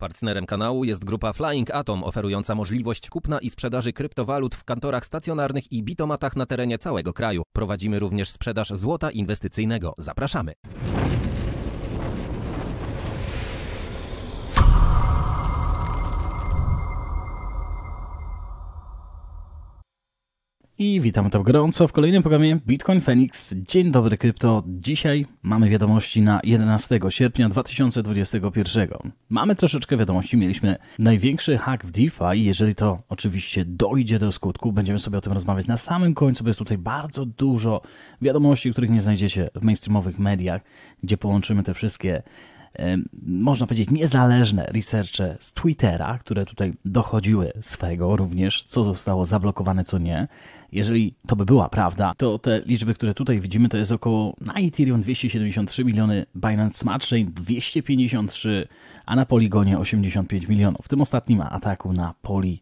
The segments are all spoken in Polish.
Partnerem kanału jest grupa Flying Atom, oferująca możliwość kupna i sprzedaży kryptowalut w kantorach stacjonarnych i bitomatach na terenie całego kraju. Prowadzimy również sprzedaż złota inwestycyjnego. Zapraszamy! i witam tam gorąco w kolejnym programie Bitcoin Phoenix. Dzień dobry krypto. Dzisiaj mamy wiadomości na 11 sierpnia 2021. Mamy troszeczkę wiadomości, mieliśmy największy hack w DeFi, jeżeli to oczywiście dojdzie do skutku, będziemy sobie o tym rozmawiać na samym końcu, bo jest tutaj bardzo dużo wiadomości, których nie znajdziecie w mainstreamowych mediach, gdzie połączymy te wszystkie można powiedzieć, niezależne researche z Twittera, które tutaj dochodziły swego również, co zostało zablokowane, co nie. Jeżeli to by była prawda, to te liczby, które tutaj widzimy, to jest około na Ethereum 273 miliony, Binance Smart Chain 253, a na Poligonie 85 milionów. W tym ostatnim ataku na Poli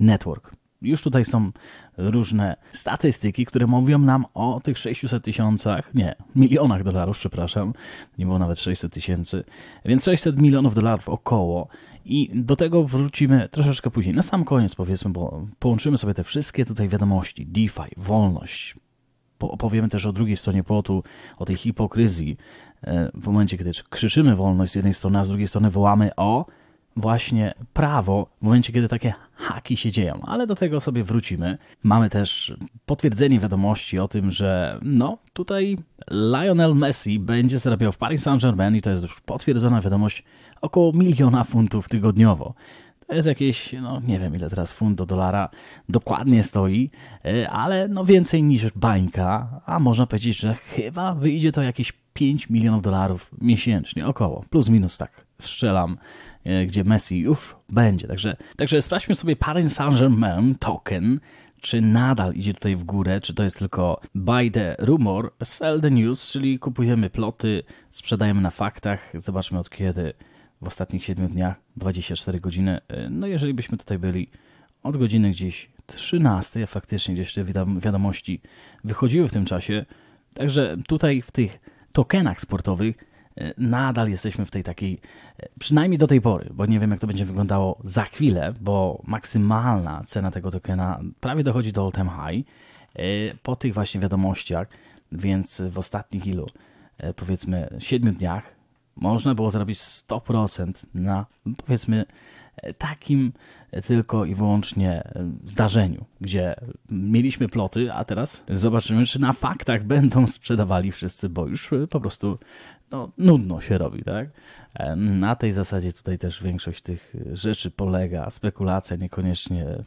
Network. Już tutaj są różne statystyki, które mówią nam o tych 600 tysiącach, nie, milionach dolarów, przepraszam, nie było nawet 600 tysięcy, więc 600 milionów dolarów około. I do tego wrócimy troszeczkę później, na sam koniec powiedzmy, bo połączymy sobie te wszystkie tutaj wiadomości: DeFi, wolność. Opowiemy też o drugiej stronie płotu, o tej hipokryzji. E, w momencie, kiedy krzyczymy wolność z jednej strony, a z drugiej strony wołamy o właśnie prawo w momencie, kiedy takie haki się dzieją, ale do tego sobie wrócimy. Mamy też potwierdzenie wiadomości o tym, że no tutaj Lionel Messi będzie zarabiał w Paris Saint-Germain i to jest już potwierdzona wiadomość około miliona funtów tygodniowo. To jest jakieś, no nie wiem ile teraz funt do dolara dokładnie stoi, e, ale no więcej niż bańka, a można powiedzieć, że chyba wyjdzie to jakieś 5 milionów dolarów miesięcznie, około, plus minus tak strzelam E, gdzie Messi już będzie. Także, także sprawdźmy sobie Paris Saint-Germain token, czy nadal idzie tutaj w górę, czy to jest tylko buy the rumor, sell the news, czyli kupujemy ploty, sprzedajemy na faktach, zobaczmy od kiedy w ostatnich 7 dniach, 24 godziny. E, no jeżeli byśmy tutaj byli od godziny gdzieś 13, faktycznie gdzieś te wiadomości wychodziły w tym czasie, także tutaj w tych tokenach sportowych E, nadal jesteśmy w tej takiej, e, przynajmniej do tej pory, bo nie wiem jak to będzie wyglądało za chwilę, bo maksymalna cena tego tokena prawie dochodzi do all time high e, po tych właśnie wiadomościach, więc w ostatnich ilu, powiedzmy 7 dniach, można było zrobić 100% na powiedzmy takim tylko i wyłącznie e, zdarzeniu, gdzie mieliśmy ploty, a teraz zobaczymy, czy na faktach będą sprzedawali wszyscy, bo już e, po prostu no, nudno się robi, tak? E, na tej zasadzie tutaj też większość tych rzeczy polega, spekulacja, niekoniecznie mm,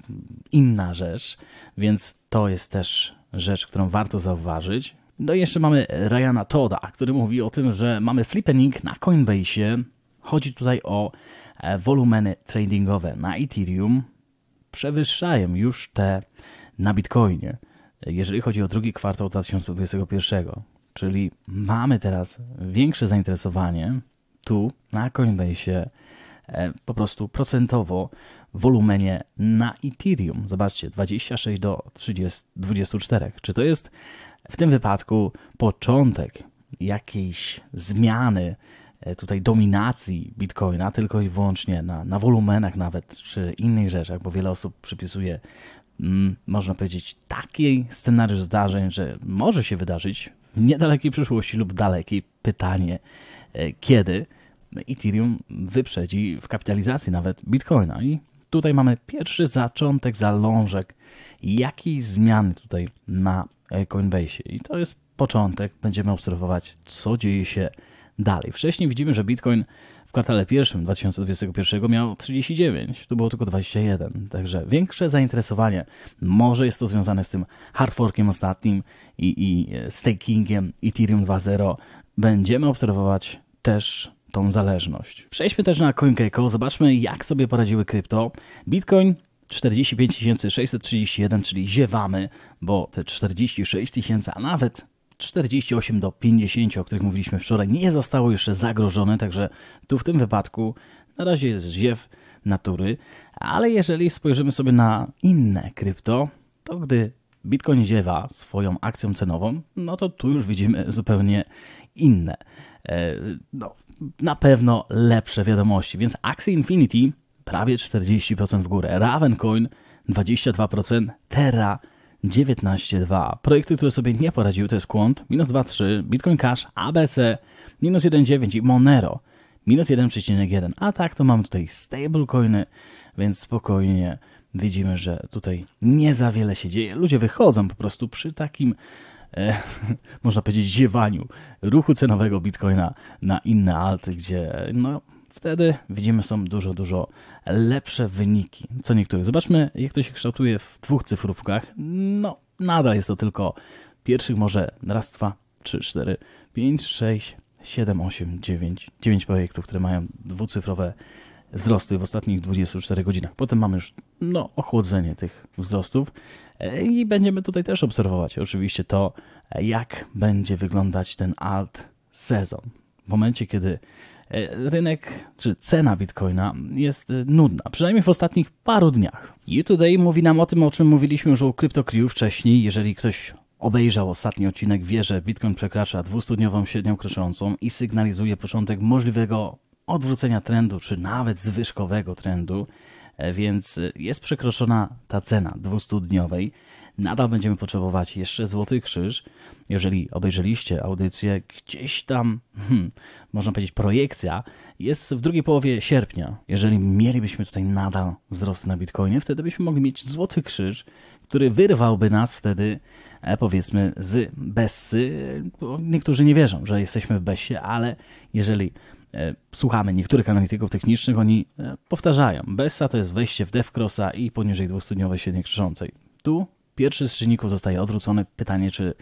inna rzecz, więc to jest też rzecz, którą warto zauważyć. No i jeszcze mamy Ryana Toda, który mówi o tym, że mamy flippening na Coinbase. Chodzi tutaj o E, wolumeny tradingowe na Ethereum przewyższają już te na Bitcoinie, jeżeli chodzi o drugi kwartał 2021. Czyli mamy teraz większe zainteresowanie tu na Coinbase e, po prostu procentowo wolumenie na Ethereum. Zobaczcie, 26 do 30, 24. Czy to jest w tym wypadku początek jakiejś zmiany E, tutaj dominacji bitcoina, tylko i wyłącznie na, na wolumenach nawet, czy innych rzeczach, bo wiele osób przypisuje, mm, można powiedzieć, taki scenariusz zdarzeń, że może się wydarzyć w niedalekiej przyszłości lub dalekiej. Pytanie, e, kiedy Ethereum wyprzedzi w kapitalizacji nawet bitcoina. I tutaj mamy pierwszy zaczątek, zalążek jakiejś zmiany tutaj na Coinbase. I to jest początek. Będziemy obserwować, co dzieje się dalej. Wcześniej widzimy, że Bitcoin w kwartale pierwszym 2021 miał 39, tu było tylko 21, także większe zainteresowanie. Może jest to związane z tym hardforkiem ostatnim i, i e, stakingiem Ethereum 2.0. Będziemy obserwować też tą zależność. Przejdźmy też na CoinGecko, zobaczmy jak sobie poradziły krypto. Bitcoin 45 631, czyli ziewamy, bo te 46 tysięcy, a nawet 48 do 50, o których mówiliśmy wczoraj, nie zostało jeszcze zagrożone, także tu w tym wypadku na razie jest ziew natury, ale jeżeli spojrzymy sobie na inne krypto, to gdy Bitcoin ziewa swoją akcją cenową, no to tu już widzimy zupełnie inne, e, no, na pewno lepsze wiadomości. Więc akcje Infinity prawie 40% w górę, Ravencoin 22%, Terra 19.2. Projekty, które sobie nie poradziły to jest Quant, minus 2.3, Bitcoin Cash, ABC, minus 1.9 i Monero, minus 1.1. A tak to mam tutaj stablecoiny, więc spokojnie widzimy, że tutaj nie za wiele się dzieje. Ludzie wychodzą po prostu przy takim E, można powiedzieć, ziewaniu ruchu cenowego bitcoina na inne alty, gdzie no, wtedy widzimy są dużo, dużo lepsze wyniki. Co niektórych. Zobaczmy, jak to się kształtuje w dwóch cyfrówkach. No, nadal jest to tylko pierwszych może raz, dwa, trzy, cztery, pięć, sześć, siedem, osiem, dziewięć. Dziewięć projektów, które mają dwucyfrowe wzrosty w ostatnich 24 godzinach. Potem mamy już no, ochłodzenie tych wzrostów i będziemy tutaj też obserwować oczywiście to, jak będzie wyglądać ten alt sezon. W momencie, kiedy E, rynek czy cena bitcoina jest e, nudna, przynajmniej w ostatnich paru dniach. E you mówi nam o tym, o czym mówiliśmy już o CryptoCrew wcześniej. Jeżeli ktoś obejrzał ostatni odcinek, wie, że bitcoin przekracza 200-dniową średnią kryczącą i sygnalizuje początek możliwego odwrócenia trendu, czy nawet zwyżkowego trendu, więc jest przekroczona ta cena 200-dniowej nadal będziemy potrzebować jeszcze Złoty Krzyż. Jeżeli obejrzeliście audycję, gdzieś tam, hmm, można powiedzieć, projekcja jest w drugiej połowie sierpnia. Jeżeli mielibyśmy tutaj nadal wzrost na Bitcoinie, wtedy byśmy mogli mieć Złoty Krzyż, który wyrwałby nas wtedy, e, powiedzmy, z Bessy. Niektórzy nie wierzą, że jesteśmy w Bessie, ale jeżeli e, słuchamy niektórych analityków technicznych, oni e, powtarzają, Bessa to jest wejście w Defcrossa i poniżej dwustudniowej średniej krzyżącej. Tu Pierwszy z czynników zostaje odwrócony. Pytanie, czy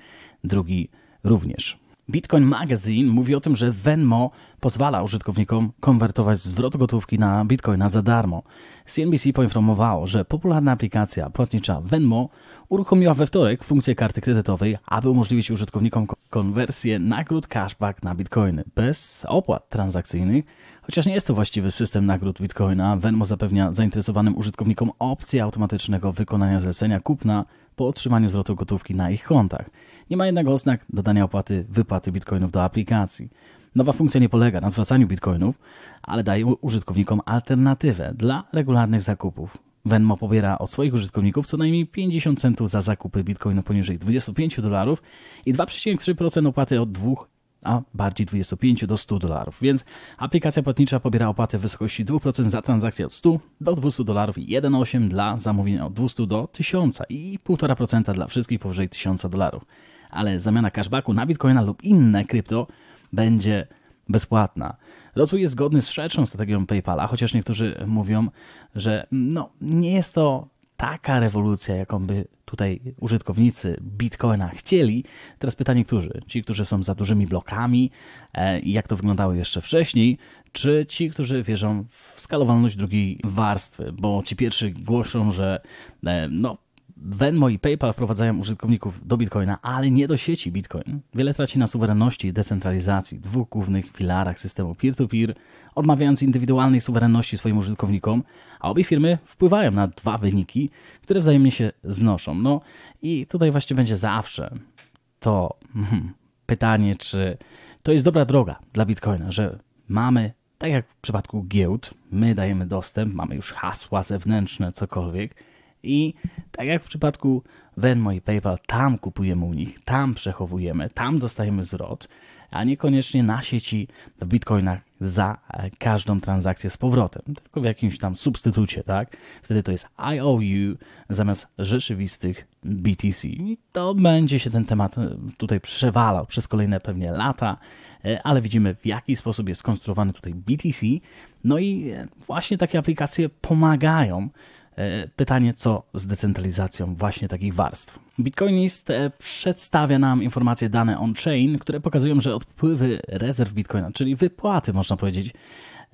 drugi również. Bitcoin Magazine mówi o tym, że Venmo pozwala użytkownikom konwertować zwrot gotówki na bitcoina za darmo. CNBC poinformowało, że popularna aplikacja płatnicza Venmo uruchomiła we wtorek funkcję karty kredytowej, aby umożliwić użytkownikom konwersję nagród cashback na bitcoiny bez opłat transakcyjnych Chociaż nie jest to właściwy system nagród Bitcoina, Venmo zapewnia zainteresowanym użytkownikom opcję automatycznego wykonania zlecenia kupna po otrzymaniu zwrotu gotówki na ich kontach. Nie ma jednak oznak dodania opłaty wypłaty bitcoinów do aplikacji. Nowa funkcja nie polega na zwracaniu bitcoinów, ale daje użytkownikom alternatywę dla regularnych zakupów. Venmo pobiera od swoich użytkowników co najmniej 50 centów za zakupy bitcoinu poniżej 25 dolarów i 2,3% opłaty od 2 a bardziej 25 do 100 dolarów. Więc aplikacja płatnicza pobiera opłatę w wysokości 2% za transakcję od 100 do 200 dolarów i 1,8 dla zamówienia od 200 do 1000 i 1,5% dla wszystkich powyżej 1000 dolarów. Ale zamiana cashbacku na bitcoina lub inne krypto będzie bezpłatna. Rozwój jest zgodny z szerszą strategią PayPala, chociaż niektórzy mówią, że no, nie jest to taka rewolucja, jaką by tutaj użytkownicy Bitcoina chcieli. Teraz pytanie, którzy? Ci, którzy są za dużymi blokami, e, jak to wyglądało jeszcze wcześniej, czy ci, którzy wierzą w skalowalność drugiej warstwy, bo ci pierwsi głoszą, że e, no, Venmo i PayPal wprowadzają użytkowników do Bitcoina, ale nie do sieci Bitcoin. Wiele traci na suwerenności i decentralizacji, dwóch głównych filarach systemu peer-to-peer, odmawiając indywidualnej suwerenności swoim użytkownikom, a obie firmy wpływają na dwa wyniki, które wzajemnie się znoszą. No i tutaj właśnie będzie zawsze to hmm, pytanie, czy to jest dobra droga dla Bitcoina, że mamy tak jak w przypadku giełd, my dajemy dostęp, mamy już hasła zewnętrzne, cokolwiek, i tak jak w przypadku Venmo i PayPal, tam kupujemy u nich, tam przechowujemy, tam dostajemy zwrot, a niekoniecznie na sieci w bitcoinach za każdą transakcję z powrotem, tylko w jakimś tam substytucie, tak? Wtedy to jest IOU zamiast rzeczywistych BTC. I to będzie się ten temat e, tutaj przewalał przez kolejne pewnie lata, e, ale widzimy w jaki sposób jest skonstruowany tutaj BTC. No i e, właśnie takie aplikacje pomagają E, pytanie, co z decentralizacją właśnie takich warstw? Bitcoinist e, przedstawia nam informacje dane on-chain, które pokazują, że odpływy rezerw bitcoina, czyli wypłaty, można powiedzieć,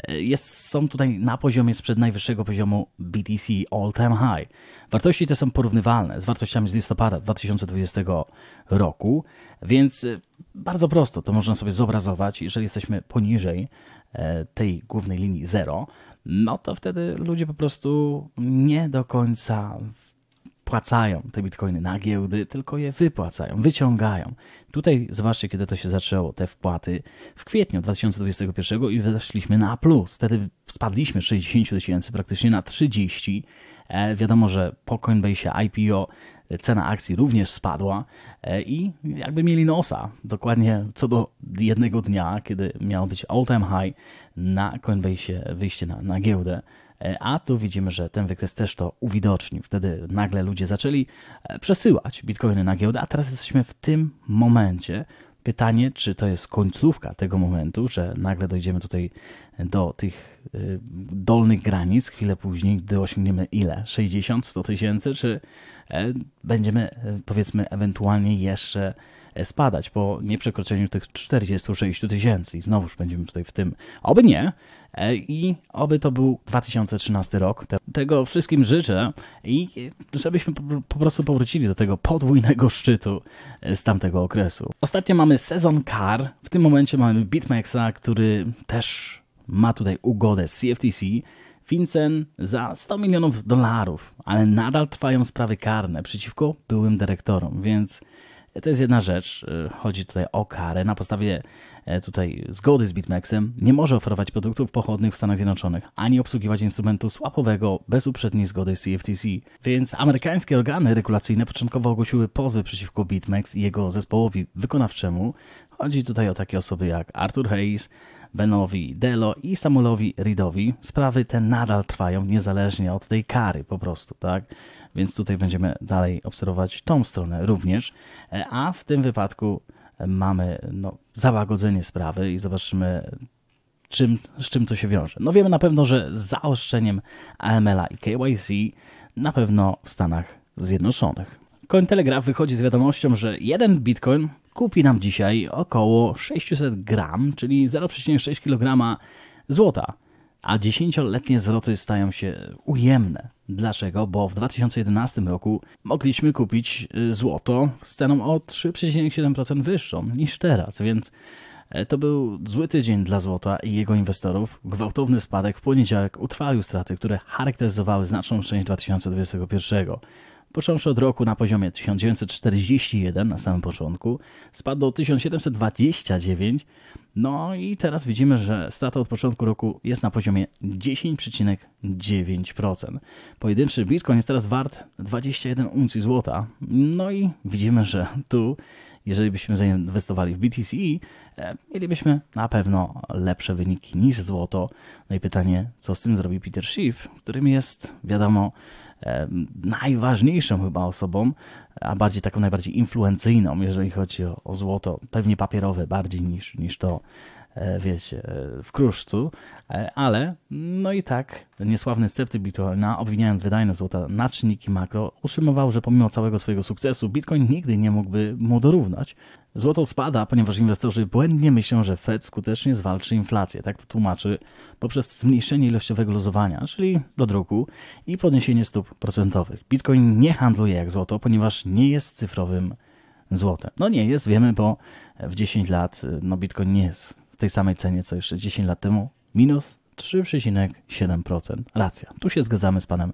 e, jest, są tutaj na poziomie sprzed najwyższego poziomu BTC All Time High. Wartości te są porównywalne z wartościami z listopada 2020 roku, więc bardzo prosto to można sobie zobrazować, jeżeli jesteśmy poniżej E, tej głównej linii zero, no to wtedy ludzie po prostu nie do końca płacają te bitcoiny na giełdy, tylko je wypłacają, wyciągają. Tutaj zobaczcie, kiedy to się zaczęło, te wpłaty. W kwietniu 2021 i weszliśmy na plus. Wtedy spadliśmy z 60 tysięcy praktycznie na 30. E, wiadomo, że po Coinbase IPO cena akcji również spadła e, i jakby mieli nosa. Dokładnie co do jednego dnia, kiedy miał być all-time high na Coinbase wyjście na, na giełdę. E, a tu widzimy, że ten wykres też to uwidocznił. Wtedy nagle ludzie zaczęli e, przesyłać bitcoiny na giełdę, a teraz jesteśmy w tym momencie, Pytanie, czy to jest końcówka tego momentu, że nagle dojdziemy tutaj do tych dolnych granic, chwilę później, gdy osiągniemy ile? 60, 100 tysięcy, czy E, będziemy e, powiedzmy ewentualnie jeszcze e, spadać po nieprzekroczeniu tych 46 tysięcy i znowuż będziemy tutaj w tym. Oby nie i oby to był 2013 rok. Tego wszystkim życzę i żebyśmy po prostu powrócili do tego podwójnego szczytu z tamtego okresu. Ostatnio mamy sezon Car. w tym momencie mamy BitMEXa, który też ma tutaj ugodę z CFTC, FinCEN za 100 milionów dolarów, ale nadal trwają sprawy karne przeciwko byłym dyrektorom, więc to jest jedna rzecz. Y, chodzi tutaj o karę na podstawie e, tutaj zgody z BitMEXem. Nie może oferować produktów pochodnych w Stanach Zjednoczonych, ani obsługiwać instrumentu swapowego bez uprzedniej zgody CFTC. Więc amerykańskie organy regulacyjne początkowo ogłosiły pozwy przeciwko BitMEX i jego zespołowi wykonawczemu. Chodzi tutaj o takie osoby jak Arthur Hayes, Benowi Delo i Samuelowi Reedowi. Sprawy te nadal trwają niezależnie od tej kary po prostu, tak? Więc tutaj będziemy dalej obserwować tą stronę również, e, a w tym wypadku e, mamy no, załagodzenie sprawy i zobaczymy, czym, z czym to się wiąże. No wiemy na pewno, że z zaostrzeniem AML-a i KYC na pewno w Stanach Zjednoczonych. Cointelegraph wychodzi z wiadomością, że jeden bitcoin kupi nam dzisiaj około 600 gram, czyli 0,6 kg złota. A dziesięcioletnie zwroty stają się ujemne. Dlaczego? Bo w 2011 roku mogliśmy kupić y, złoto z ceną o 3,7% wyższą niż teraz, więc e, to był zły tydzień dla złota i jego inwestorów. Gwałtowny spadek w poniedziałek utrwalił straty, które charakteryzowały znaczną część 2021 począwszy od roku na poziomie 1941 na samym początku, spadł do 1729, no i teraz widzimy, że strata od początku roku jest na poziomie 10,9%. Pojedynczy bitcoin jest teraz wart 21 uncji złota, no i widzimy, że tu jeżeli byśmy zainwestowali w BTC, e, mielibyśmy na pewno lepsze wyniki niż złoto. No i pytanie, co z tym zrobi Peter Schiff, którym jest, wiadomo, najważniejszą chyba osobą, a bardziej taką najbardziej influencyjną, jeżeli chodzi o, o złoto, pewnie papierowe bardziej niż, niż to E, wiecie, e, w kruszcu, e, ale no i tak niesławny sceptyk Bitcoina, obwiniając wydajne złota na czynniki makro, utrzymywał, że pomimo całego swojego sukcesu Bitcoin nigdy nie mógłby mu dorównać. Złoto spada, ponieważ inwestorzy błędnie myślą, że Fed skutecznie zwalczy inflację, tak to tłumaczy, poprzez zmniejszenie ilościowego luzowania, czyli do druku i podniesienie stóp procentowych. Bitcoin nie handluje jak złoto, ponieważ nie jest cyfrowym złotem. No nie jest, wiemy, bo w 10 lat no Bitcoin nie jest w tej samej cenie co jeszcze 10 lat temu, minus 3,7%. Racja, tu się zgadzamy z panem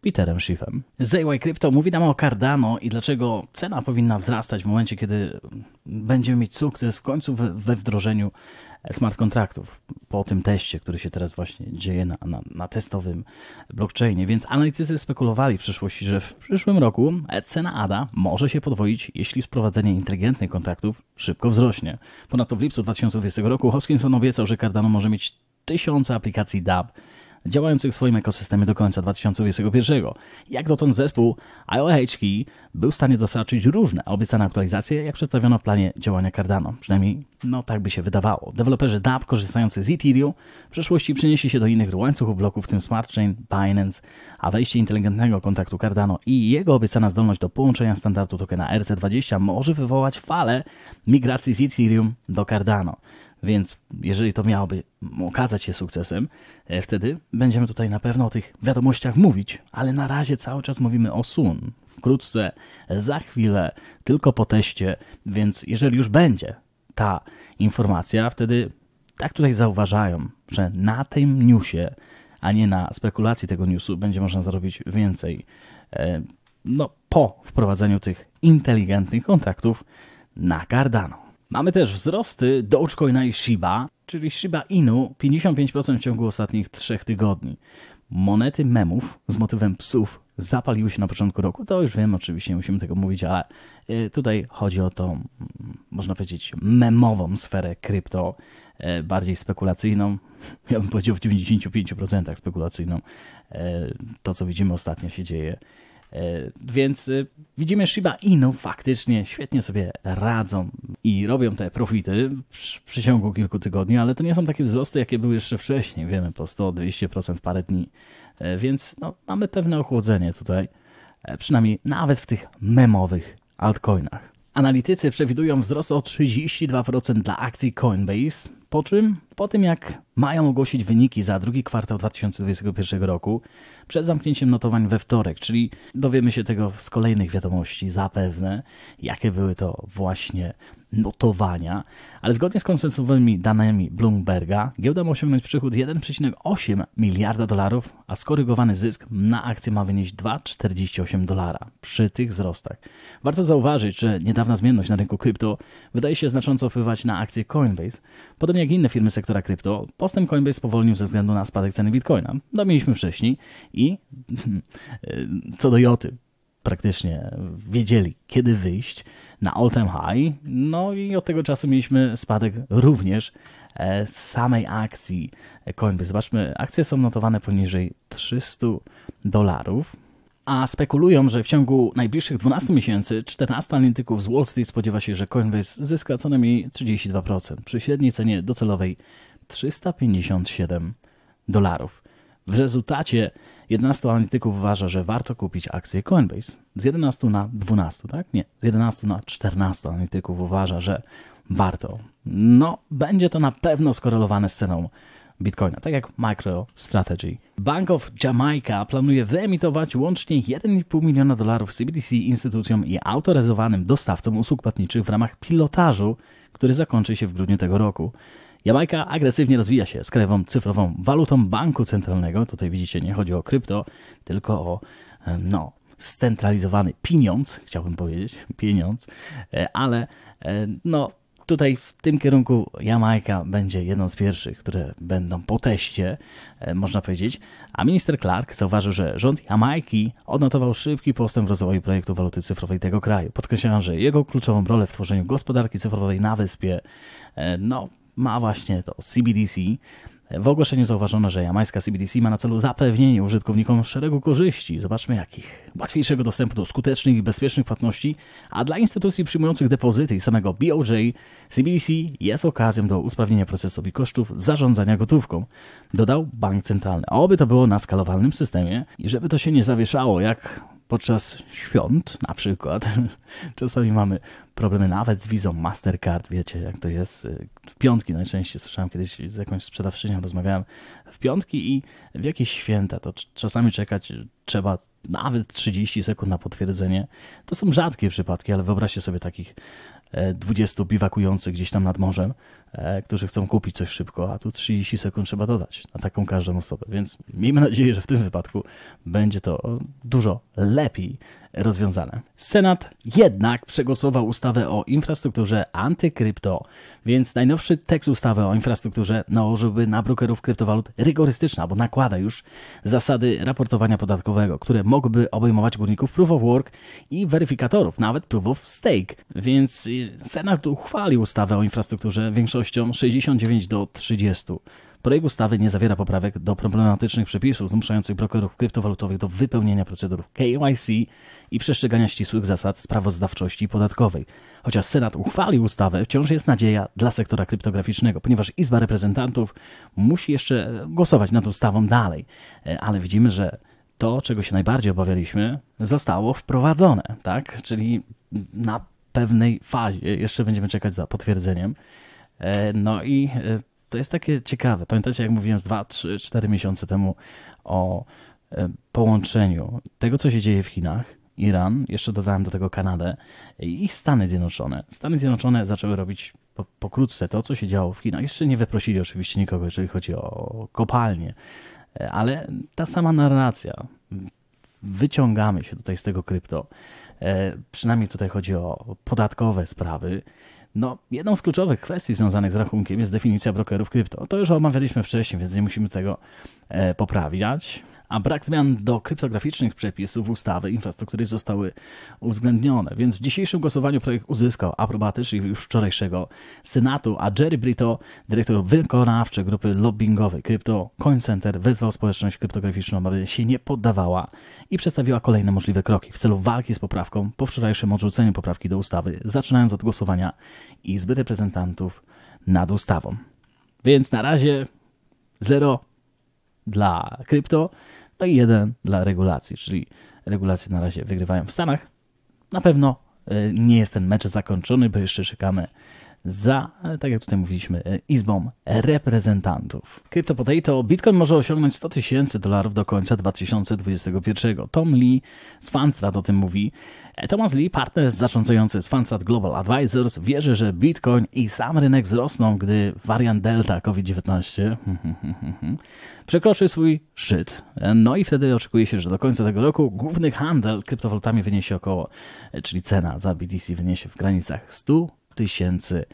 Peterem Schiffem. ZY Crypto mówi nam o Cardano i dlaczego cena powinna wzrastać w momencie, kiedy będziemy mieć sukces w końcu we wdrożeniu smart kontraktów po tym teście, który się teraz właśnie dzieje na, na, na testowym blockchainie. Więc analitycy spekulowali w przyszłości, że w przyszłym roku cena ADA może się podwoić, jeśli wprowadzenie inteligentnych kontraktów szybko wzrośnie. Ponadto w lipcu 2020 roku Hoskinson obiecał, że Cardano może mieć tysiące aplikacji DAB działających w swoim ekosystemie do końca 2021. Jak dotąd zespół IOH Key był w stanie dostarczyć różne obiecane aktualizacje, jak przedstawiono w planie działania Cardano. Przynajmniej no tak by się wydawało. Deweloperzy DAP korzystający z Ethereum w przyszłości przenieśli się do innych łańcuchów bloków, w tym Smart Chain, Binance, a wejście inteligentnego kontraktu Cardano i jego obiecana zdolność do połączenia standardu tokena RC20 może wywołać falę migracji z Ethereum do Cardano. Więc jeżeli to miałoby okazać się sukcesem, e, wtedy będziemy tutaj na pewno o tych wiadomościach mówić, ale na razie cały czas mówimy o Sun. Wkrótce, e, za chwilę, tylko po teście, więc jeżeli już będzie ta informacja, wtedy tak tutaj zauważają, że na tym newsie, a nie na spekulacji tego newsu, będzie można zarobić więcej. E, no, po wprowadzeniu tych inteligentnych kontraktów na Cardano. Mamy też wzrosty Dogecoina i Shiba, czyli Shiba Inu 55% w ciągu ostatnich trzech tygodni. Monety memów z motywem psów zapaliły się na początku roku. To już wiem, oczywiście nie musimy tego mówić, ale y, tutaj chodzi o tą, mm, można powiedzieć, memową sferę krypto, y, bardziej spekulacyjną. Ja bym powiedział w 95% spekulacyjną. Y, to, co widzimy ostatnio się dzieje E, więc y, widzimy Shiba Inu no, faktycznie świetnie sobie radzą i robią te profity w przeciągu kilku tygodni, ale to nie są takie wzrosty, jakie były jeszcze wcześniej. Wiemy po 100-200% w parę dni. E, więc no, mamy pewne ochłodzenie tutaj, e, przynajmniej nawet w tych memowych altcoinach. Analitycy przewidują wzrost o 32% dla akcji Coinbase, po czym po tym jak mają ogłosić wyniki za drugi kwartał 2021 roku przed zamknięciem notowań we wtorek, czyli dowiemy się tego z kolejnych wiadomości zapewne, jakie były to właśnie notowania, ale zgodnie z konsensusowymi danymi Bloomberga giełda ma osiągnąć przychód 1,8 miliarda dolarów, a skorygowany zysk na akcję ma wynieść 2,48 dolara przy tych wzrostach. Warto zauważyć, że niedawna zmienność na rynku krypto wydaje się znacząco wpływać na akcję Coinbase, podobnie jak inne firmy sektora sektora krypto, postęp Coinbase spowolnił ze względu na spadek ceny Bitcoina. No mieliśmy wcześniej i co do Joty, praktycznie wiedzieli, kiedy wyjść na all time high. No i od tego czasu mieliśmy spadek również e, samej akcji Coinbase. Zobaczmy, akcje są notowane poniżej 300 dolarów a spekulują, że w ciągu najbliższych 12 miesięcy 14 analityków z Wall Street spodziewa się, że Coinbase zyska co najmniej 32% przy średniej cenie docelowej 357 dolarów. W rezultacie 11 analityków uważa, że warto kupić akcję Coinbase. Z 11 na 12, tak? Nie, z 11 na 14 analityków uważa, że warto. No, będzie to na pewno skorelowane z ceną Bitcoina, tak jak MicroStrategy. Bank of Jamaica planuje wyemitować łącznie 1,5 miliona dolarów CBDC instytucjom i autoryzowanym dostawcom usług płatniczych w ramach pilotażu, który zakończy się w grudniu tego roku. Jamajka agresywnie rozwija się z krajową cyfrową walutą banku centralnego. Tutaj widzicie, nie chodzi o krypto, tylko o e, no, scentralizowany pieniądz, chciałbym powiedzieć, pieniądz, e, ale e, no, tutaj w tym kierunku Jamajka będzie jedną z pierwszych, które będą po teście, e, można powiedzieć. A minister Clark zauważył, że rząd Jamajki odnotował szybki postęp w rozwoju projektu waluty cyfrowej tego kraju. Podkreślam, że jego kluczową rolę w tworzeniu gospodarki cyfrowej na wyspie e, no, ma właśnie to CBDC, w ogłoszeniu zauważono, że jamańska CBDC ma na celu zapewnienie użytkownikom szeregu korzyści, zobaczmy jakich. Łatwiejszego dostępu do skutecznych i bezpiecznych płatności, a dla instytucji przyjmujących depozyty i samego BOJ, CBDC jest okazją do usprawnienia procesów i kosztów zarządzania gotówką, dodał bank centralny. Aby oby to było na skalowalnym systemie i żeby to się nie zawieszało, jak podczas świąt na przykład. Czasami mamy problemy nawet z wizą Mastercard, wiecie jak to jest. Y, w piątki najczęściej słyszałem kiedyś z jakąś sprzedawczynią, rozmawiałem w piątki i w jakieś święta to czasami czekać trzeba nawet 30 sekund na potwierdzenie. To są rzadkie przypadki, ale wyobraźcie sobie takich 20 biwakujących gdzieś tam nad morzem, e, którzy chcą kupić coś szybko, a tu 30 sekund trzeba dodać na taką każdą osobę. Więc miejmy nadzieję, że w tym wypadku będzie to dużo lepiej rozwiązane. Senat jednak przegłosował ustawę o infrastrukturze antykrypto, więc najnowszy tekst ustawy o infrastrukturze nałożyłby na brokerów kryptowalut rygorystyczne, bo nakłada już zasady raportowania podatkowego, które mogłyby obejmować górników proof of work i weryfikatorów, nawet proof of stake. Więc Senat uchwalił ustawę o infrastrukturze większością 69 do 30. Projekt ustawy nie zawiera poprawek do problematycznych przepisów zmuszających brokerów kryptowalutowych do wypełnienia procedur KYC i przestrzegania ścisłych zasad sprawozdawczości podatkowej. Chociaż Senat uchwalił ustawę, wciąż jest nadzieja dla sektora kryptograficznego, ponieważ Izba Reprezentantów musi jeszcze głosować nad ustawą dalej. E, ale widzimy, że to, czego się najbardziej obawialiśmy, zostało wprowadzone, tak? Czyli na pewnej fazie. Jeszcze będziemy czekać za potwierdzeniem. E, no i e, to jest takie ciekawe. Pamiętacie, jak mówiłem z 2, 3, 4 miesiące temu o e, połączeniu tego, co się dzieje w Chinach, Iran, jeszcze dodałem do tego Kanadę i Stany Zjednoczone. Stany Zjednoczone zaczęły robić po, pokrótce to, co się działo w Chinach. Jeszcze nie wyprosili oczywiście nikogo, jeżeli chodzi o kopalnie, ale ta sama narracja. Wyciągamy się tutaj z tego krypto. E, przynajmniej tutaj chodzi o podatkowe sprawy. No, jedną z kluczowych kwestii związanych z rachunkiem jest definicja brokerów krypto. To już omawialiśmy wcześniej, więc nie musimy tego e, poprawiać a brak zmian do kryptograficznych przepisów ustawy infrastruktury zostały uwzględnione. Więc w dzisiejszym głosowaniu projekt uzyskał aprobatę, czyli już wczorajszego Senatu, a Jerry Brito, dyrektor wykonawczy grupy lobbyingowej Crypto Coin Center, wezwał społeczność kryptograficzną, aby się nie poddawała i przedstawiła kolejne możliwe kroki w celu walki z poprawką po wczorajszym odrzuceniu poprawki do ustawy, zaczynając od głosowania Izby Reprezentantów nad ustawą. Więc na razie zero dla krypto, no i jeden dla regulacji, czyli regulacje na razie wygrywają w Stanach. Na pewno y, nie jest ten mecz zakończony, bo jeszcze czekamy za, tak jak tutaj mówiliśmy, e, Izbą Reprezentantów. Crypto Bitcoin może osiągnąć 100 tysięcy dolarów do końca 2021. Tom Lee z Fanstrat o tym mówi. E, Thomas Lee, partner zarządzający z Fanstrat Global Advisors, wierzy, że Bitcoin i sam rynek wzrosną, gdy wariant Delta COVID-19 przekroczy swój szczyt. E, no i wtedy oczekuje się, że do końca tego roku główny handel kryptowalutami wyniesie około, czyli cena za BTC wyniesie w granicach 100 tysięcy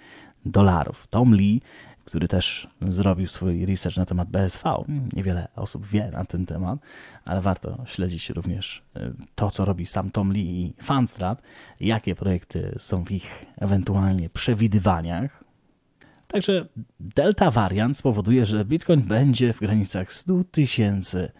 dolarów. Tom Lee, który też zrobił swój research na temat BSV, niewiele osób wie na ten temat, ale warto śledzić również y, to, co robi sam Tom Lee i Fanstrat, jakie projekty są w ich ewentualnie przewidywaniach. Także delta variant spowoduje, że Bitcoin będzie w granicach 100 tysięcy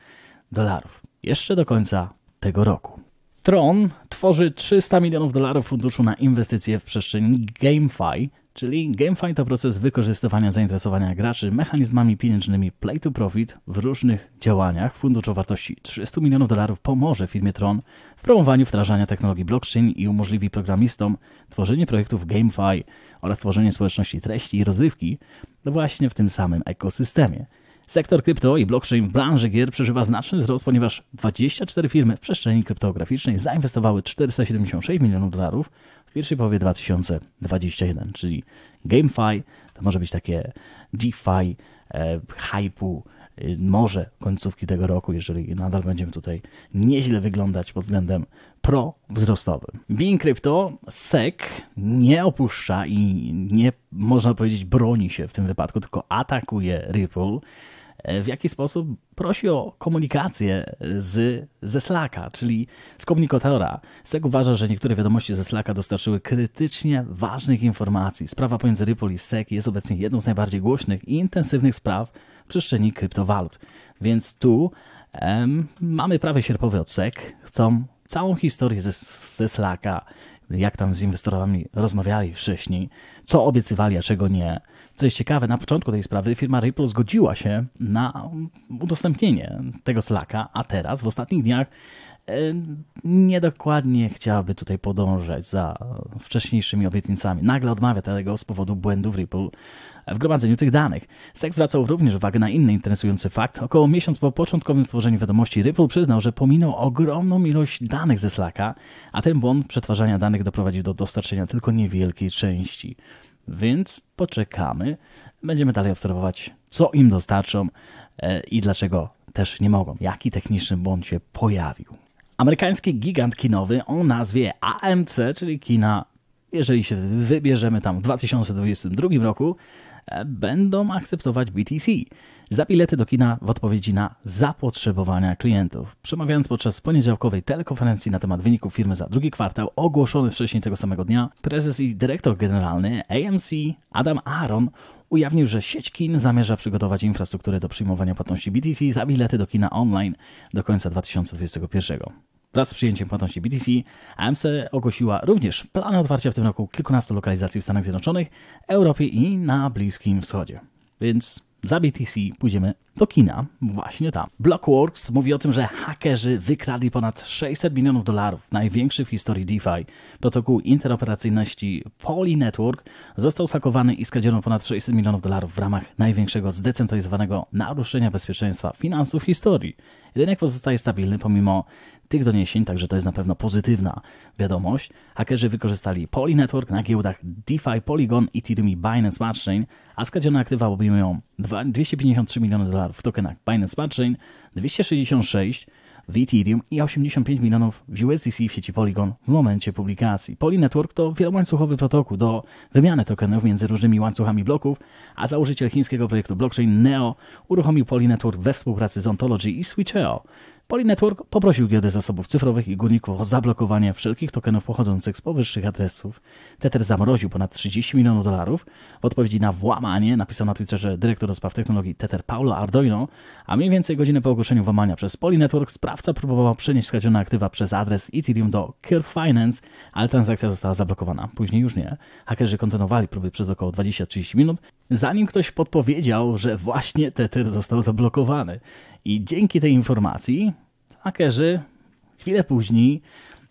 dolarów jeszcze do końca tego roku. Tron tworzy 300 milionów dolarów funduszu na inwestycje w przestrzeni GameFi, czyli GameFi to proces wykorzystywania zainteresowania graczy mechanizmami pieniężnymi Play to Profit w różnych działaniach. Fundusz o wartości 300 milionów dolarów pomoże firmie Tron w promowaniu wdrażania technologii blockchain i umożliwi programistom tworzenie projektów GameFi oraz tworzenie społeczności treści i rozrywki właśnie w tym samym ekosystemie. Sektor krypto i blockchain branży gier przeżywa znaczny wzrost, ponieważ 24 firmy w przestrzeni kryptograficznej zainwestowały 476 milionów dolarów w pierwszej połowie 2021, czyli GameFi, to może być takie DeFi, e, hypu, e, może końcówki tego roku, jeżeli nadal będziemy tutaj nieźle wyglądać pod względem pro-wzrostowym. Bing Crypto SEC nie opuszcza i nie można powiedzieć broni się w tym wypadku, tylko atakuje Ripple. E, w jaki sposób prosi o komunikację z, ze Slacka, czyli z komunikatora. Sek uważa, że niektóre wiadomości ze Slacka dostarczyły krytycznie ważnych informacji. Sprawa pomiędzy Ripple i Sek jest obecnie jedną z najbardziej głośnych i intensywnych spraw w przestrzeni kryptowalut. Więc tu em, mamy prawie sierpowy od Sek. chcą całą historię ze, ze Slacka, jak tam z inwestorami rozmawiali wcześniej, co obiecywali, a czego nie – co jest ciekawe, na początku tej sprawy firma Ripple zgodziła się na udostępnienie tego Slacka, a teraz w ostatnich dniach niedokładnie chciałaby tutaj podążać za wcześniejszymi obietnicami. Nagle odmawia tego z powodu błędów Ripple w gromadzeniu tych danych. Sek zwracał również uwagę na inny interesujący fakt. Około miesiąc po początkowym stworzeniu wiadomości Ripple przyznał, że pominął ogromną ilość danych ze Slacka, a ten błąd przetwarzania danych doprowadził do dostarczenia tylko niewielkiej części więc poczekamy, będziemy dalej obserwować, co im dostarczą e, i dlaczego też nie mogą, jaki techniczny błąd się pojawił. Amerykański gigant kinowy o nazwie AMC, czyli kina, jeżeli się wybierzemy tam w 2022 roku, e, będą akceptować BTC za bilety do kina w odpowiedzi na zapotrzebowania klientów. Przemawiając podczas poniedziałkowej telekonferencji na temat wyników firmy za drugi kwartał, ogłoszony wcześniej tego samego dnia, prezes i dyrektor generalny AMC Adam Aaron ujawnił, że sieć kin zamierza przygotować infrastrukturę do przyjmowania płatności BTC za bilety do kina online do końca 2021. Wraz z przyjęciem płatności BTC, AMC ogłosiła również plany otwarcia w tym roku kilkunastu lokalizacji w Stanach Zjednoczonych, Europie i na Bliskim Wschodzie. Więc za BTC pójdziemy do Kina, właśnie tam. Blockworks mówi o tym, że hakerzy wykradli ponad 600 milionów dolarów, największy w historii DeFi. Protokół interoperacyjności Network został skakowany i skadziono ponad 600 milionów dolarów w ramach największego zdecentralizowanego naruszenia bezpieczeństwa finansów w historii. Rynek pozostaje stabilny pomimo tych doniesień, także to jest na pewno pozytywna wiadomość. Hakerzy wykorzystali Polynetwork na giełdach DeFi, Polygon, Ethereum i e Binance Smart Chain, a skradzione aktywa obejmują 253 miliony dolarów w tokenach Binance Smart Chain, 266 w Ethereum i 85 milionów w USDC w sieci Polygon w momencie publikacji. Polynetwork to wielołańcuchowy protokół do wymiany tokenów między różnymi łańcuchami bloków, a założyciel chińskiego projektu blockchain Neo uruchomił Polynetwork we współpracy z Ontology i Switcheo. Polinetwork poprosił Giełdę Zasobów Cyfrowych i Górników o zablokowanie wszelkich tokenów pochodzących z powyższych adresów. Tether zamroził ponad 30 milionów dolarów. W odpowiedzi na włamanie napisał na Twitterze dyrektor do technologii Tether Paulo Ardoino, a mniej więcej godzinę po ogłoszeniu włamania przez Polinetwork sprawca próbował przenieść skradzione aktywa przez adres Ethereum do Curve Finance, ale transakcja została zablokowana. Później już nie. Hakerzy kontynuowali próby przez około 20-30 minut, zanim ktoś podpowiedział, że właśnie Tether został zablokowany. I dzięki tej informacji hakerzy chwilę później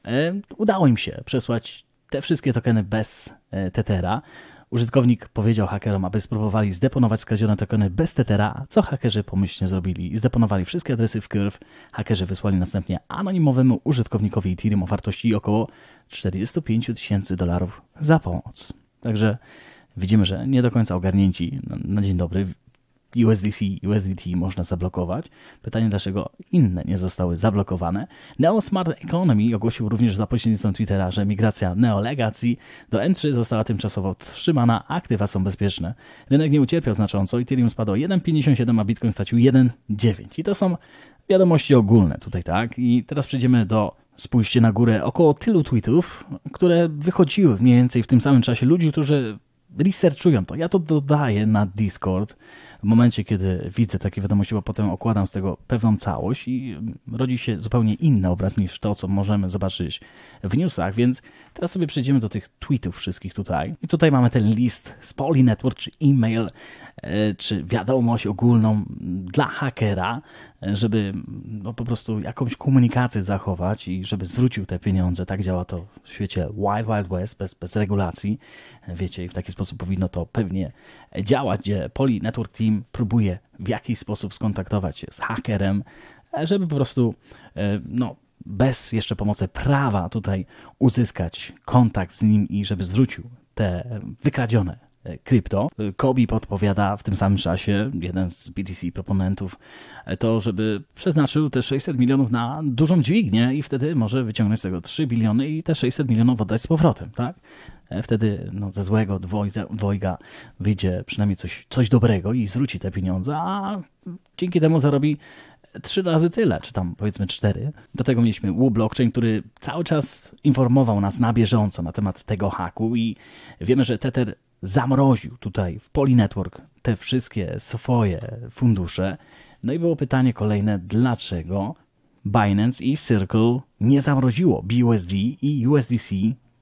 e, udało im się przesłać te wszystkie tokeny bez e, Tethera. Użytkownik powiedział hakerom, aby spróbowali zdeponować skradzione tokeny bez Tethera, co hakerzy pomyślnie zrobili. Zdeponowali wszystkie adresy w Curve. Hakerzy wysłali następnie anonimowemu użytkownikowi Ethereum o wartości około 45 tysięcy dolarów za pomoc. Także widzimy, że nie do końca ogarnięci na, na dzień dobry USDC, USDT można zablokować. Pytanie, dlaczego inne nie zostały zablokowane. Neo Smart Economy ogłosił również za pośrednictwem Twittera, że migracja neolegacji do N3 została tymczasowo wstrzymana, aktywa są bezpieczne. Rynek nie ucierpiał znacząco, Ethereum spadł 1,57, a Bitcoin stracił 1,9. I to są wiadomości ogólne tutaj, tak? I teraz przejdziemy do spójrzcie na górę około tylu tweetów, które wychodziły mniej więcej w tym samym czasie ludzi, którzy researchują to. Ja to dodaję na Discord w momencie, kiedy widzę takie wiadomości, bo potem okładam z tego pewną całość i mm, rodzi się zupełnie inny obraz niż to, co możemy zobaczyć w newsach, więc teraz sobie przejdziemy do tych tweetów wszystkich tutaj. I tutaj mamy ten list z Poli Network, czy e-mail E, czy wiadomość ogólną dla hakera, e, żeby no, po prostu jakąś komunikację zachować i żeby zwrócił te pieniądze. Tak działa to w świecie Wild Wild West, bez, bez regulacji. E, wiecie, i w taki sposób powinno to pewnie działać, gdzie Poli Network Team próbuje w jakiś sposób skontaktować się z hakerem, żeby po prostu no, bez jeszcze pomocy prawa tutaj uzyskać kontakt z nim i żeby zwrócił te wykradzione E, krypto. Kobi podpowiada w tym samym czasie, jeden z BTC proponentów, e, to, żeby przeznaczył te 600 milionów na dużą dźwignię i wtedy może wyciągnąć z tego 3 biliony i te 600 milionów oddać z powrotem, tak? E, wtedy no, ze złego dwojga, wyjdzie przynajmniej coś, coś dobrego i zwróci te pieniądze, a dzięki temu zarobi trzy razy tyle, czy tam powiedzmy cztery. Do tego mieliśmy Wu Blockchain, który cały czas informował nas na bieżąco na temat tego haku i wiemy, że Tether zamroził tutaj w Polinetwork te wszystkie swoje fundusze. No i było pytanie kolejne, dlaczego Binance i Circle nie zamroziło BUSD i USDC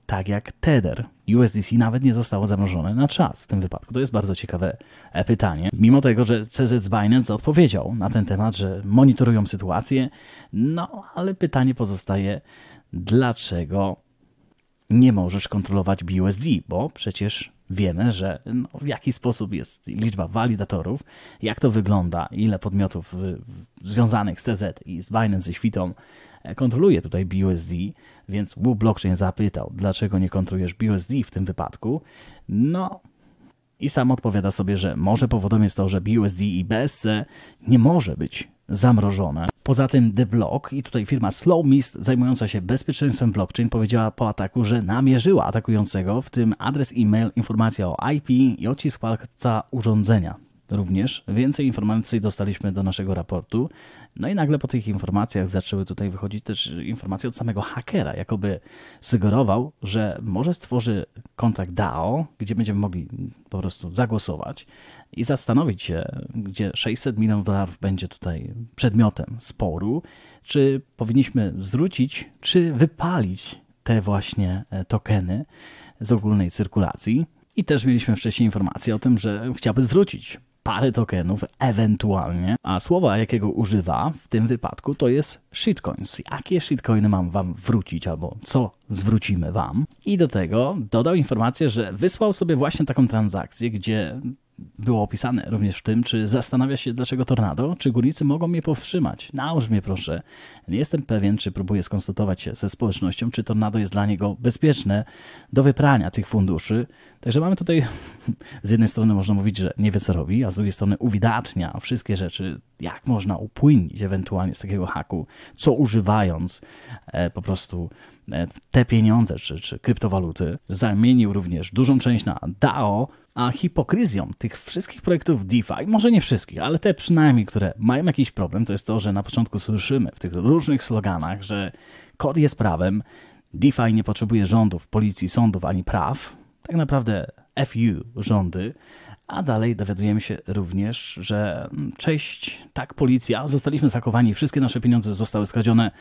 tak jak Tether. USDC nawet nie zostało zamrożone na czas w tym wypadku. To jest bardzo ciekawe e, pytanie. Mimo tego, że CZ z Binance odpowiedział na ten temat, że monitorują sytuację, no ale pytanie pozostaje, dlaczego nie możesz kontrolować BUSD, bo przecież wiemy, że no, w jaki sposób jest liczba walidatorów, jak to wygląda, ile podmiotów y, związanych z CZ i z Binance ze świtą e, kontroluje tutaj BUSD, więc Wu Blockchain zapytał, dlaczego nie kontrolujesz BUSD w tym wypadku? No, i sam odpowiada sobie, że może powodem jest to, że BUSD i BSC nie może być zamrożone. Poza tym The Block i tutaj firma Slow Mist zajmująca się bezpieczeństwem blockchain powiedziała po ataku, że namierzyła atakującego, w tym adres e-mail, informacja o IP i odcisk palca urządzenia. Również więcej informacji dostaliśmy do naszego raportu. No i nagle po tych informacjach zaczęły tutaj wychodzić też informacje od samego hakera, jakoby sugerował, że może stworzy kontrakt DAO, gdzie będziemy mogli po prostu zagłosować i zastanowić się, gdzie 600 milionów dolarów będzie tutaj przedmiotem sporu, czy powinniśmy zwrócić, czy wypalić te właśnie e, tokeny z ogólnej cyrkulacji. I też mieliśmy wcześniej informację o tym, że chciałby zwrócić parę tokenów ewentualnie, a słowa jakiego używa w tym wypadku to jest shitcoins. Jakie shitcoiny mam wam wrócić albo co zwrócimy wam? I do tego dodał informację, że wysłał sobie właśnie taką transakcję, gdzie było opisane również w tym, czy zastanawia się, dlaczego tornado, czy górnicy mogą mnie powstrzymać. Nałóż mnie proszę. Nie jestem pewien, czy próbuje skonsultować się ze społecznością, czy tornado jest dla niego bezpieczne do wyprania tych funduszy. Także mamy tutaj, z jednej strony można mówić, że nie wie co robi, a z drugiej strony uwidacznia wszystkie rzeczy, jak można upłynąć ewentualnie z takiego haku, co używając e, po prostu e, te pieniądze czy, czy kryptowaluty. Zamienił również dużą część na DAO, a hipokryzją tych wszystkich projektów DeFi, może nie wszystkich, ale te przynajmniej, które mają jakiś problem, to jest to, że na początku słyszymy w tych różnych sloganach, że kod jest prawem, DeFi nie potrzebuje rządów, policji, sądów ani praw. Tak naprawdę FU rządy, a dalej dowiadujemy się również, że cześć, tak policja, zostaliśmy zakowani, wszystkie nasze pieniądze zostały skradzione.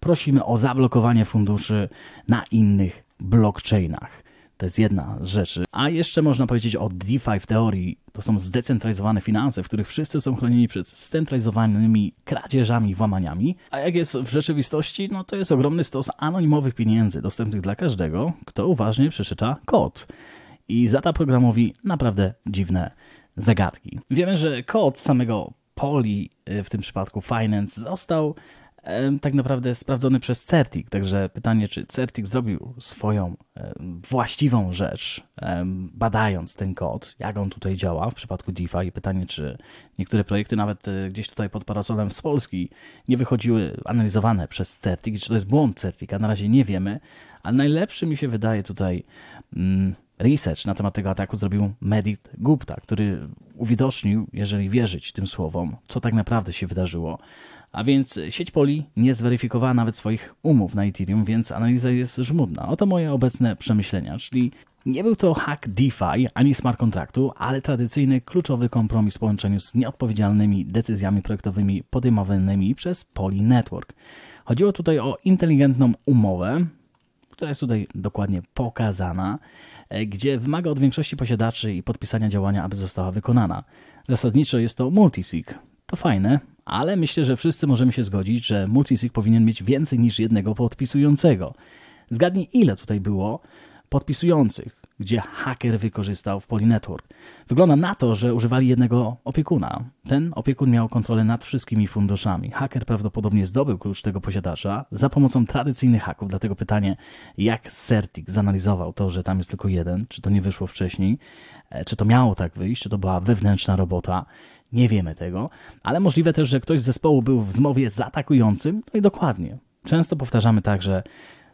Prosimy o zablokowanie funduszy na innych blockchainach. To jest jedna z rzeczy. A jeszcze można powiedzieć o DeFi w teorii. To są zdecentralizowane finanse, w których wszyscy są chronieni przed scentralizowanymi kradzieżami, włamaniami. A jak jest w rzeczywistości, no to jest ogromny stos anonimowych pieniędzy dostępnych dla każdego, kto uważnie przeczyta kod. I zada programowi naprawdę dziwne zagadki. Wiemy, że kod samego Poli, y, w tym przypadku Finance, został tak naprawdę sprawdzony przez Certik. Także pytanie, czy Certik zrobił swoją właściwą rzecz, badając ten kod, jak on tutaj działa w przypadku DeFi i pytanie, czy niektóre projekty nawet e, gdzieś tutaj pod parasolem z Polski nie wychodziły analizowane przez Certik, czy to jest błąd Certika, na razie nie wiemy, ale najlepszy mi się wydaje tutaj mm, research na temat tego ataku zrobił Medit Gupta, który uwidocznił, jeżeli wierzyć tym słowom, co tak naprawdę się wydarzyło. A więc sieć Poli nie zweryfikowała nawet swoich umów na Ethereum, więc analiza jest żmudna. Oto moje obecne przemyślenia, czyli nie był to hack DeFi ani smart kontraktu, ale tradycyjny kluczowy kompromis w połączeniu z nieodpowiedzialnymi decyzjami projektowymi podejmowanymi przez Poli Network. Chodziło tutaj o inteligentną umowę, która jest tutaj dokładnie pokazana, e, gdzie wymaga od większości posiadaczy i podpisania działania, aby została wykonana. Zasadniczo jest to multisig, to fajne, ale myślę, że wszyscy możemy się zgodzić, że multisig powinien mieć więcej niż jednego podpisującego. Zgadnij, ile tutaj było podpisujących, gdzie haker wykorzystał w network. Wygląda na to, że używali jednego opiekuna. Ten opiekun miał kontrolę nad wszystkimi funduszami. Haker prawdopodobnie zdobył klucz tego posiadacza za pomocą tradycyjnych haków, dlatego pytanie, jak Certik zanalizował to, że tam jest tylko jeden, czy to nie wyszło wcześniej, e, czy to miało tak wyjść, czy to była wewnętrzna robota, nie wiemy tego, ale możliwe też, że ktoś z zespołu był w zmowie z atakującym, no i dokładnie. Często powtarzamy tak, że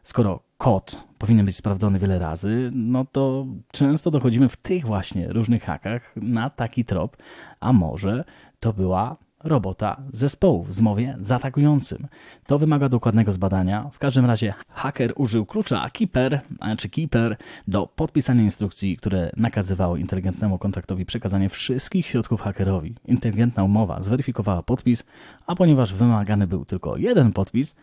skoro kod powinien być sprawdzony wiele razy, no to często dochodzimy w tych właśnie różnych hakach na taki trop, a może to była robota zespołu w zmowie z atakującym. To wymaga dokładnego zbadania. W każdym razie haker użył klucza Keeper, czy Keeper do podpisania instrukcji, które nakazywały inteligentnemu kontaktowi przekazanie wszystkich środków hakerowi. Inteligentna umowa zweryfikowała podpis, a ponieważ wymagany był tylko jeden podpis,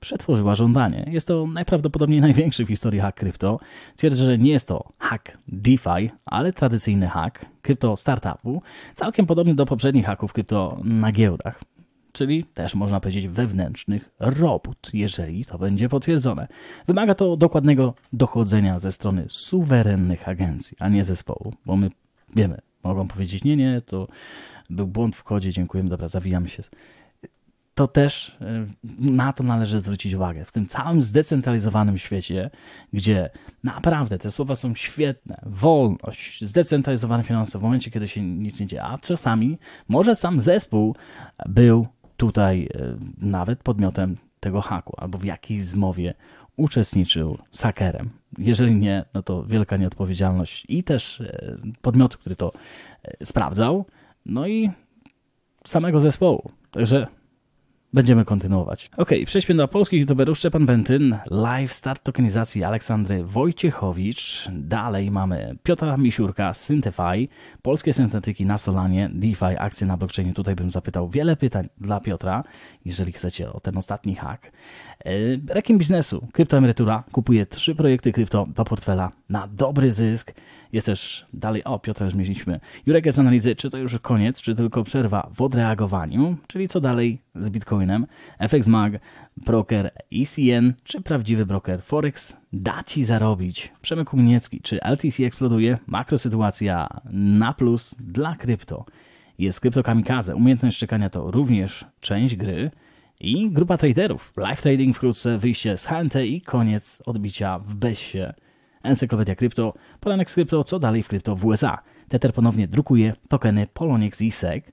przetworzyła żądanie. Jest to najprawdopodobniej największy w historii hack krypto. Twierdzę, że nie jest to hack DeFi, ale tradycyjny hack, krypto startupu, całkiem podobny do poprzednich haków krypto na giełdach czyli też można powiedzieć wewnętrznych robót, jeżeli to będzie potwierdzone. Wymaga to dokładnego dochodzenia ze strony suwerennych agencji, a nie zespołu, bo my wiemy, mogą powiedzieć nie, nie, to był błąd w kodzie, dziękujemy, dobra, zawijam się to też y, na to należy zwrócić uwagę. W tym całym zdecentralizowanym świecie, gdzie naprawdę te słowa są świetne, wolność, zdecentralizowane finanse w momencie, kiedy się nic nie dzieje, a czasami może sam zespół był tutaj y, nawet podmiotem tego haku albo w jakiejś zmowie uczestniczył z hakerem. Jeżeli nie, no to wielka nieodpowiedzialność i też y, podmiotu, który to sprawdzał, no i samego zespołu. Także będziemy kontynuować. Ok, przejdźmy do polskich youtuberów. Szczepan Bentyn, live start tokenizacji Aleksandry Wojciechowicz. Dalej mamy Piotra Misiurka, Syntify, polskie syntetyki na Solanie, DeFi, akcje na blockchainie. Tutaj bym zapytał wiele pytań dla Piotra, jeżeli chcecie o ten ostatni hack. E, rekin biznesu, kryptoemerytura, kupuje trzy projekty krypto do portfela na dobry zysk. Jest też dalej, o Piotra już mieliśmy, Jurek z analizy, czy to już koniec, czy tylko przerwa w odreagowaniu, czyli co dalej z Bitcoinem, FX Mag, broker ECN, czy prawdziwy broker Forex da Ci zarobić. Przemek Umniecki, czy LTC eksploduje, makrosytuacja na plus dla krypto. Jest krypto kamikaze, umiejętność czekania to również część gry, i grupa traderów. Live trading wkrótce, wyjście z HNT i koniec odbicia w Bessie. Encyklopedia Krypto, Poranek z Krypto, co dalej w krypto w USA. Tether ponownie drukuje tokeny Poloniex i SEC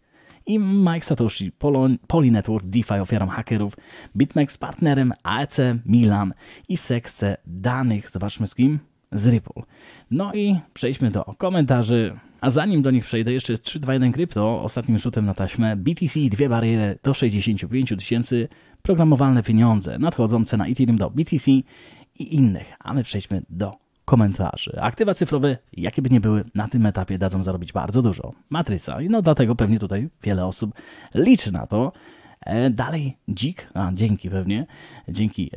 i Mike Satoshi, Poli Network, DeFi ofiarą hakerów, BitMEX partnerem AEC, Milan i sekce danych, zobaczmy z kim, z Ripple. No i przejdźmy do komentarzy. A zanim do nich przejdę, jeszcze jest 321 Crypto, ostatnim rzutem na taśmę. BTC dwie bariery do 65 tysięcy, programowalne pieniądze, nadchodzące na Ethereum do BTC i innych. A my przejdźmy do komentarzy. Aktywa cyfrowe, jakie by nie były, na tym etapie dadzą zarobić bardzo dużo. Matryca, no dlatego pewnie tutaj wiele osób liczy na to. E, dalej Dzik, a dzięki pewnie, dzięki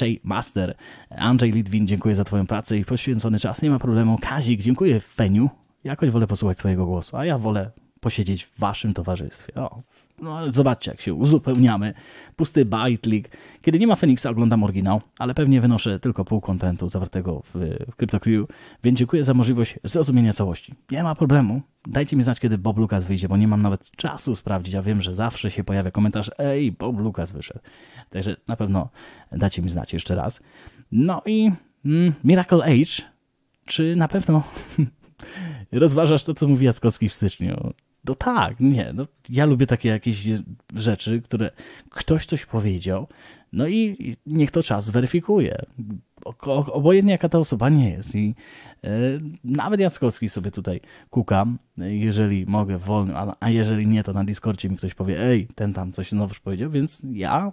Jay e, Master, Andrzej Litwin, dziękuję za Twoją pracę i poświęcony czas, nie ma problemu. Kazik, dziękuję Feniu, jakoś wolę posłuchać Twojego głosu, a ja wolę posiedzieć w Waszym towarzystwie. O, no, zobaczcie, jak się uzupełniamy. Pusty bytek Kiedy nie ma Feniksa, oglądam oryginał, ale pewnie wynoszę tylko pół kontentu zawartego w, w CryptoCrew, więc dziękuję za możliwość zrozumienia całości. Nie ma problemu. Dajcie mi znać, kiedy Bob Lucas wyjdzie, bo nie mam nawet czasu sprawdzić, a wiem, że zawsze się pojawia komentarz ej, Bob Lucas wyszedł. Także na pewno dacie mi znać jeszcze raz. No i mm, Miracle Age. Czy na pewno rozważasz to, co mówi Jackowski w styczniu? No tak, nie. No, ja lubię takie jakieś rzeczy, które ktoś coś powiedział, no i niech to czas weryfikuje. Obojętnie jaka ta osoba nie jest. I yy, nawet Jackowski sobie tutaj kukam, jeżeli mogę w wolnym, a, a jeżeli nie, to na Discordzie mi ktoś powie, ej, ten tam coś znowuż powiedział, więc ja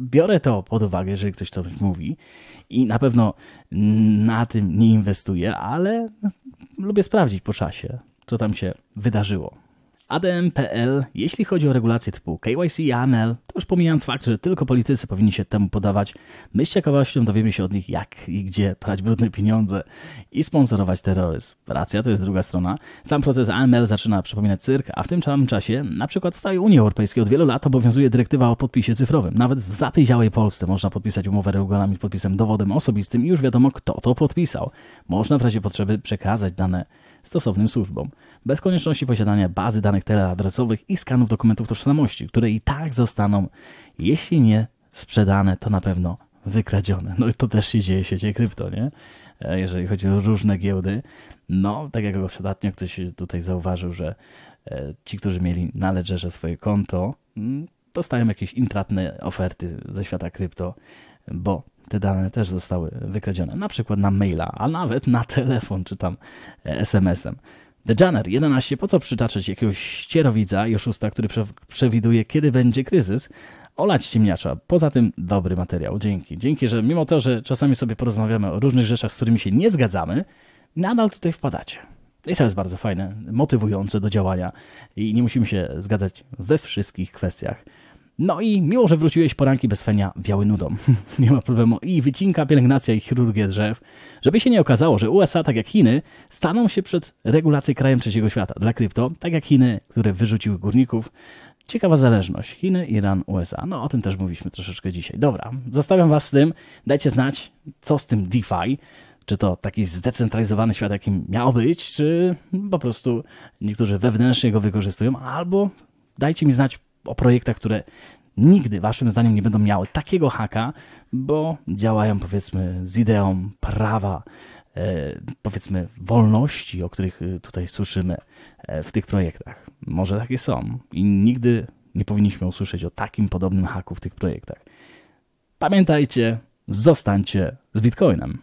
biorę to pod uwagę, jeżeli ktoś to mówi i na pewno na tym nie inwestuję, ale lubię sprawdzić po czasie, co tam się wydarzyło. ADM.pl, jeśli chodzi o regulacje typu KYC i AML, to już pomijając fakt, że tylko politycy powinni się temu podawać, my z ciekawością dowiemy się od nich, jak i gdzie prać brudne pieniądze i sponsorować terroryzm. Racja, to jest druga strona. Sam proces AML zaczyna przypominać cyrk, a w tym samym czasie, na przykład w całej Unii Europejskiej od wielu lat obowiązuje dyrektywa o podpisie cyfrowym. Nawet w zapyziałej Polsce można podpisać umowę regulamin podpisem dowodem osobistym i już wiadomo, kto to podpisał. Można w razie potrzeby przekazać dane stosownym służbom. Bez konieczności posiadania bazy danych teleadresowych i skanów dokumentów tożsamości, które i tak zostaną, jeśli nie sprzedane, to na pewno wykradzione. No i to też się dzieje w świecie krypto, nie? E, jeżeli chodzi o różne giełdy. No, tak jak ostatnio ktoś tutaj zauważył, że e, ci, którzy mieli na Ledgerze swoje konto, mm, dostają jakieś intratne oferty ze świata krypto, bo te dane też zostały wykradzione, na przykład na maila, a nawet na telefon czy tam e, SMS-em. The Janner 11, po co przytaczać jakiegoś ścierowidza i oszusta, który przewiduje, kiedy będzie kryzys? Olać ciemniacza. Poza tym dobry materiał. Dzięki. Dzięki, że mimo to, że czasami sobie porozmawiamy o różnych rzeczach, z którymi się nie zgadzamy, nadal tutaj wpadacie. I to jest bardzo fajne, motywujące do działania i nie musimy się zgadzać we wszystkich kwestiach. No i miło, że wróciłeś poranki bez fenia biały nudą. nie ma problemu. I wycinka, pielęgnacja i chirurgia drzew. Żeby się nie okazało, że USA, tak jak Chiny, staną się przed regulacją krajem trzeciego świata dla krypto, tak jak Chiny, które wyrzuciły górników. Ciekawa zależność. Chiny, Iran, USA. No o tym też mówiliśmy troszeczkę dzisiaj. Dobra, zostawiam was z tym. Dajcie znać, co z tym DeFi czy to taki zdecentralizowany świat, jakim miał być, czy po prostu niektórzy wewnętrznie go wykorzystują, albo dajcie mi znać, o projektach, które nigdy waszym zdaniem nie będą miały takiego haka, bo działają powiedzmy z ideą prawa, e, powiedzmy wolności, o których e, tutaj słyszymy e, w tych projektach. Może takie są i nigdy nie powinniśmy usłyszeć o takim podobnym haku w tych projektach. Pamiętajcie, zostańcie z Bitcoinem.